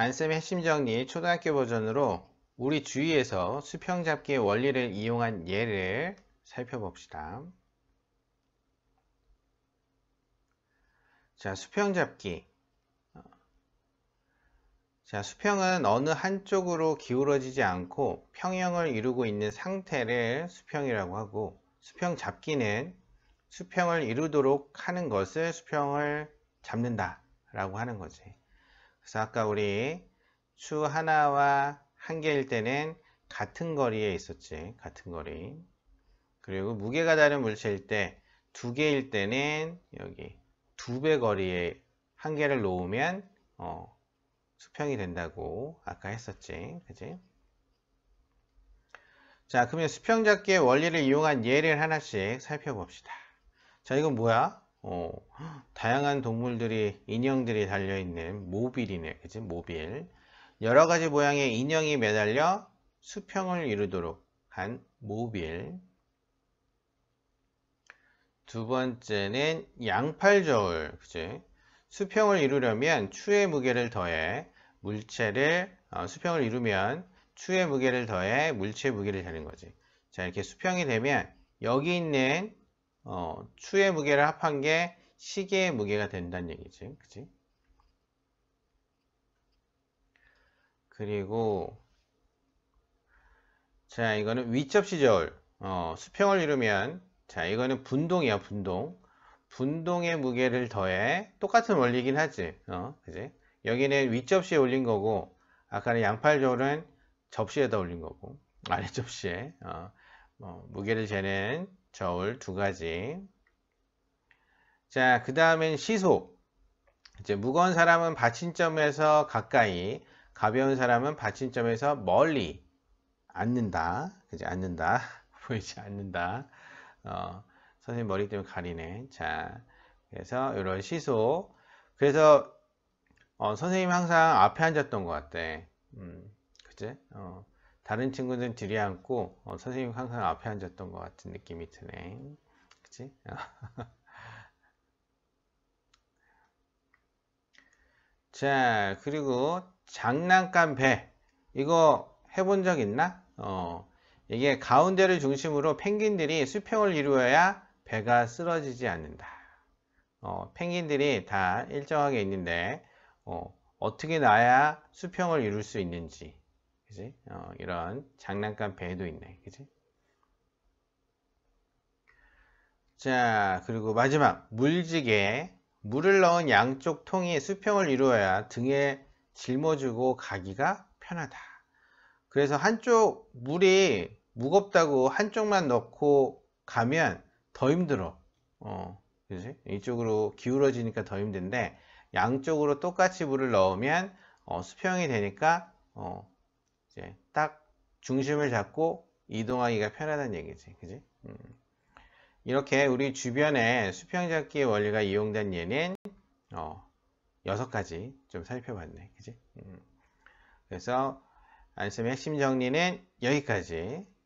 안쌤의 핵심 정리 초등학교 버전으로 우리 주위에서 수평 잡기의 원리를 이용한 예를 살펴봅시다. 자, 수평 잡기. 자, 수평은 어느 한쪽으로 기울어지지 않고 평형을 이루고 있는 상태를 수평이라고 하고 수평 잡기는 수평을 이루도록 하는 것을 수평을 잡는다 라고 하는 거지. 그래서 아까 우리 추 하나와 한 개일 때는 같은 거리에 있었지. 같은 거리. 그리고 무게가 다른 물체일 때 두 개일 때는 여기 두 배 거리에 한 개를 놓으면 어, 수평이 된다고 아까 했었지. 그지? 자, 그러면 수평 잡기의 원리를 이용한 예를 하나씩 살펴봅시다. 자, 이건 뭐야? 어, 다양한 동물들이 인형들이 달려있는 모빌이네 그치 모빌 여러가지 모양의 인형이 매달려 수평을 이루도록 한 모빌 두 번째는 양팔저울 그치 수평을 이루려면 추의 무게를 더해 물체를 어, 수평을 이루면 추의 무게를 더해 물체 무게를 되는 거지 자 이렇게 수평이 되면 여기 있는 어, 추의 무게를 합한 게 시계의 무게가 된다는 얘기지. 그치? 그리고 자 이거는 위접시절 어, 수평을 이루면 자 이거는 분동이야 분동 분동의 무게를 더해 똑같은 원리긴 하지 어, 그지 여기는 위접시에 올린 거고 아까는 양팔 저은 접시에다 올린 거고 아래 접시에 어, 어, 무게를 재는 저울 두 가지. 자, 그 다음엔 시소. 이제 무거운 사람은 받침점에서 가까이, 가벼운 사람은 받침점에서 멀리 앉는다. 그지? 앉는다. 보이지 않는다. 어, 선생님 머리 때문에 가리네. 자, 그래서 이런 시소. 그래서 어, 선생님 항상 앞에 앉았던 것같아 음, 그지? 어. 다른 친구들은 뒤에 앉고 어, 선생님 항상 앞에 앉았던 것 같은 느낌이 드네 그치? 자 그리고 장난감 배 이거 해본 적 있나? 어, 이게 가운데를 중심으로 펭귄들이 수평을 이루어야 배가 쓰러지지 않는다 어, 펭귄들이 다 일정하게 있는데 어, 떻게 놔야 수평을 이룰 수 있는지 그지? 어, 이런 장난감 배도 있네. 그지? 자, 그리고 마지막 물지게 물을 넣은 양쪽 통이 수평을 이루어야 등에 짊어지고 가기가 편하다. 그래서 한쪽 물이 무겁다고 한쪽만 넣고 가면 더 힘들어. 어, 그지? 이쪽으로 기울어지니까 더 힘든데 양쪽으로 똑같이 물을 넣으면 어, 수평이 되니까 어, 딱 중심을 잡고 이동하기가 편하다는 얘기지. 그지? 음. 이렇게 우리 주변에 수평 잡기의 원리가 이용된 예는 어, 6가지 좀 살펴봤네. 그지? 음. 그래서 안쌤의 핵심 정리는 여기까지